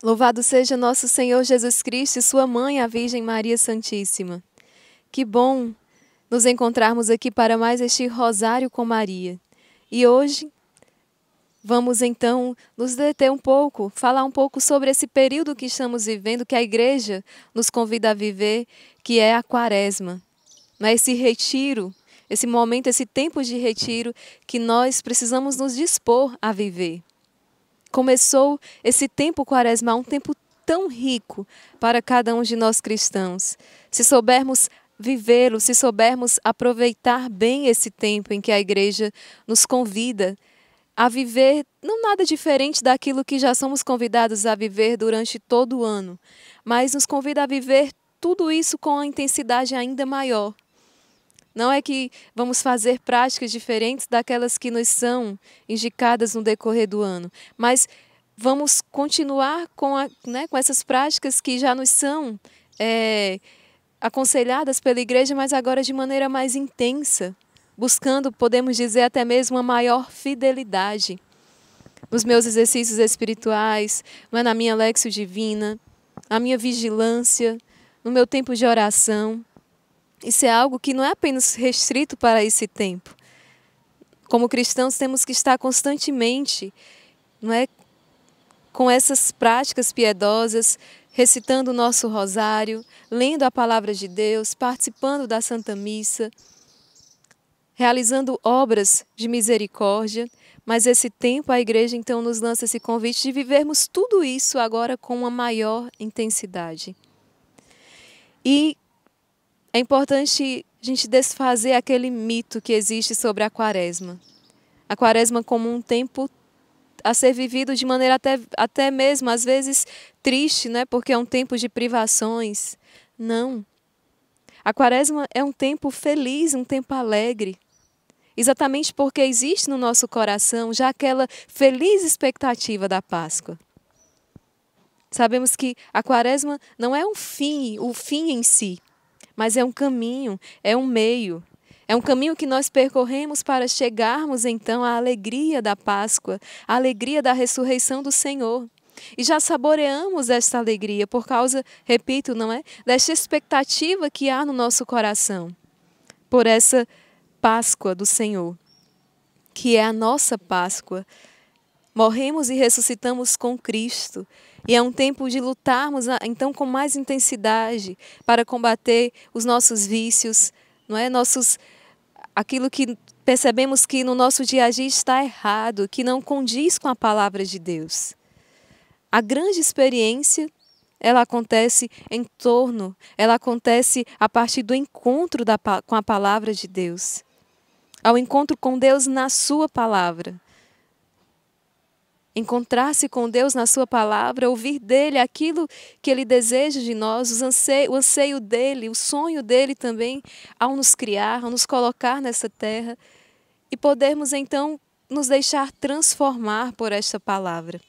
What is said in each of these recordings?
Louvado seja nosso Senhor Jesus Cristo e Sua Mãe, a Virgem Maria Santíssima. Que bom nos encontrarmos aqui para mais este Rosário com Maria. E hoje vamos então nos deter um pouco, falar um pouco sobre esse período que estamos vivendo, que a Igreja nos convida a viver, que é a Quaresma. Né, esse retiro, esse momento, esse tempo de retiro que nós precisamos nos dispor a viver começou esse tempo quaresmal, um tempo tão rico para cada um de nós cristãos. Se soubermos vivê-lo, se soubermos aproveitar bem esse tempo em que a igreja nos convida a viver não nada diferente daquilo que já somos convidados a viver durante todo o ano, mas nos convida a viver tudo isso com a intensidade ainda maior. Não é que vamos fazer práticas diferentes daquelas que nos são indicadas no decorrer do ano, mas vamos continuar com, a, né, com essas práticas que já nos são é, aconselhadas pela igreja, mas agora de maneira mais intensa, buscando, podemos dizer, até mesmo uma maior fidelidade nos meus exercícios espirituais, é na minha lexio divina, na minha vigilância, no meu tempo de oração. Isso é algo que não é apenas restrito para esse tempo. Como cristãos, temos que estar constantemente não é, com essas práticas piedosas, recitando o nosso rosário, lendo a palavra de Deus, participando da Santa Missa, realizando obras de misericórdia. Mas esse tempo a igreja então nos lança esse convite de vivermos tudo isso agora com uma maior intensidade. E é importante a gente desfazer aquele mito que existe sobre a quaresma. A quaresma como um tempo a ser vivido de maneira até, até mesmo, às vezes, triste, né? porque é um tempo de privações. Não. A quaresma é um tempo feliz, um tempo alegre. Exatamente porque existe no nosso coração já aquela feliz expectativa da Páscoa. Sabemos que a quaresma não é um fim, o fim em si, mas é um caminho, é um meio. É um caminho que nós percorremos para chegarmos então à alegria da Páscoa, à alegria da ressurreição do Senhor. E já saboreamos esta alegria por causa, repito, não é? Desta expectativa que há no nosso coração por essa Páscoa do Senhor, que é a nossa Páscoa, Morremos e ressuscitamos com Cristo. E é um tempo de lutarmos ah, então com mais intensidade para combater os nossos vícios, não é? Nossos aquilo que percebemos que no nosso dia a dia está errado, que não condiz com a palavra de Deus. A grande experiência ela acontece em torno, ela acontece a partir do encontro da, com a palavra de Deus, ao encontro com Deus na Sua palavra encontrar-se com Deus na Sua palavra, ouvir dele aquilo que ele deseja de nós, anseio, o anseio dele, o sonho dele também, ao nos criar, ao nos colocar nessa terra, e podermos então nos deixar transformar por esta palavra.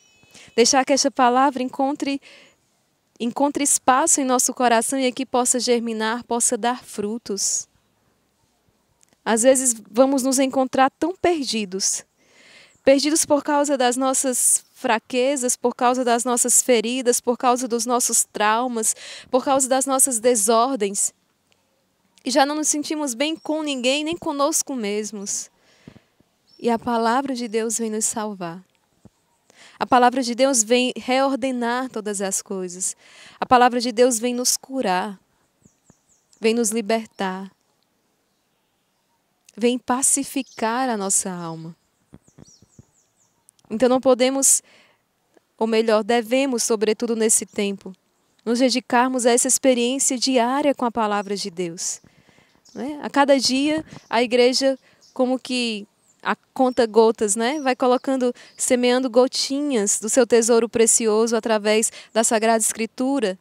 Deixar que esta palavra encontre, encontre espaço em nosso coração e aqui possa germinar, possa dar frutos. Às vezes vamos nos encontrar tão perdidos perdidos por causa das nossas fraquezas, por causa das nossas feridas, por causa dos nossos traumas, por causa das nossas desordens. E já não nos sentimos bem com ninguém, nem conosco mesmos. E a palavra de Deus vem nos salvar. A palavra de Deus vem reordenar todas as coisas. A palavra de Deus vem nos curar, vem nos libertar, vem pacificar a nossa alma. Então não podemos, ou melhor, devemos, sobretudo nesse tempo, nos dedicarmos a essa experiência diária com a palavra de Deus. Né? A cada dia, a igreja, como que a conta gotas, né? Vai colocando, semeando gotinhas do seu tesouro precioso através da Sagrada Escritura,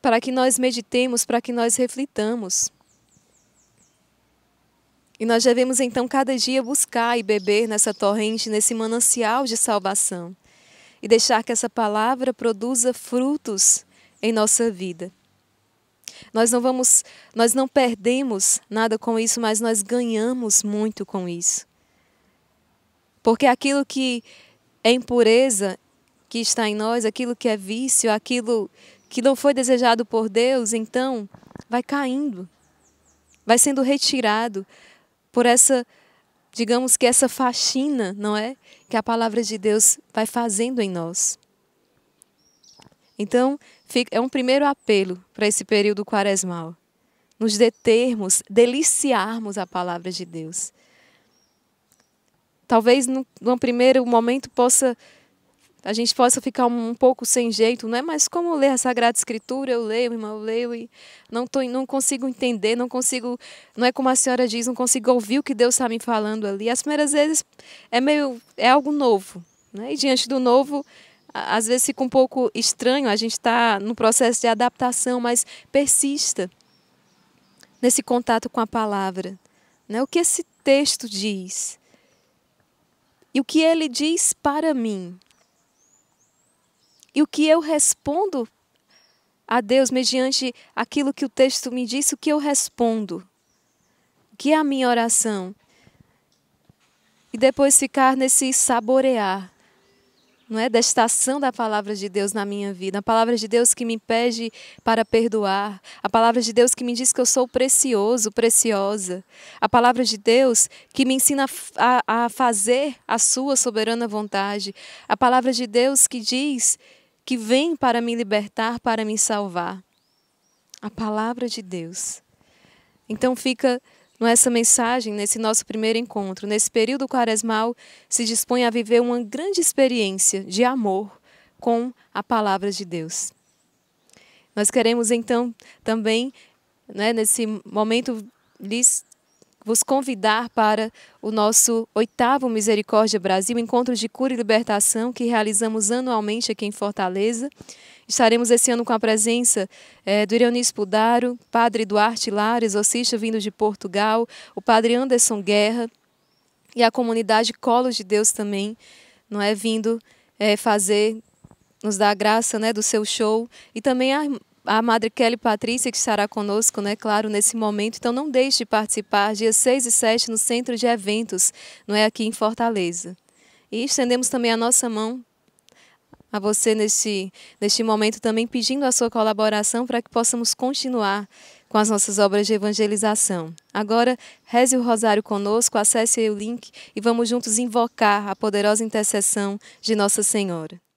para que nós meditemos, para que nós reflitamos. E nós devemos então cada dia buscar e beber nessa torrente, nesse manancial de salvação. E deixar que essa palavra produza frutos em nossa vida. Nós não vamos, nós não perdemos nada com isso, mas nós ganhamos muito com isso. Porque aquilo que é impureza que está em nós, aquilo que é vício, aquilo que não foi desejado por Deus, então vai caindo, vai sendo retirado, por essa, digamos que essa faxina, não é? Que a palavra de Deus vai fazendo em nós. Então, é um primeiro apelo para esse período quaresmal. Nos determos, deliciarmos a palavra de Deus. Talvez num, primeiro momento possa a gente possa ficar um pouco sem jeito, não é? Mas como ler a Sagrada Escritura, eu leio, irmão, eu leio e não, tô, não consigo entender, não consigo, não é como a senhora diz, não consigo ouvir o que Deus está me falando ali. As primeiras vezes é meio, é algo novo, né? E diante do novo, às vezes fica um pouco estranho, a gente está no processo de adaptação, mas persista nesse contato com a palavra, né? O que esse texto diz? E o que ele diz para mim? E o que eu respondo a Deus mediante aquilo que o texto me disse, o que eu respondo? O que é a minha oração? E depois ficar nesse saborear, não é? Da estação da palavra de Deus na minha vida. A palavra de Deus que me pede para perdoar. A palavra de Deus que me diz que eu sou precioso, preciosa. A palavra de Deus que me ensina a, a fazer a sua soberana vontade. A palavra de Deus que diz que vem para me libertar, para me salvar. A palavra de Deus. Então fica nessa mensagem, nesse nosso primeiro encontro, nesse período quaresmal, se dispõe a viver uma grande experiência de amor com a palavra de Deus. Nós queremos então também, né, nesse momento, lhes vos convidar para o nosso oitavo Misericórdia Brasil, encontro de cura e libertação que realizamos anualmente aqui em Fortaleza. Estaremos esse ano com a presença é, do Irani Pudaro Padre Duarte Lares, exorcista vindo de Portugal, o Padre Anderson Guerra e a comunidade Colos de Deus também, não é vindo é, fazer nos dar a graça né, do seu show e também a a Madre Kelly Patrícia, que estará conosco, né, claro, nesse momento. Então não deixe de participar, dia 6 e 7, no Centro de Eventos, não é aqui em Fortaleza. E estendemos também a nossa mão a você neste, neste momento também pedindo a sua colaboração para que possamos continuar com as nossas obras de evangelização. Agora, reze o rosário conosco, acesse o link e vamos juntos invocar a poderosa intercessão de Nossa Senhora.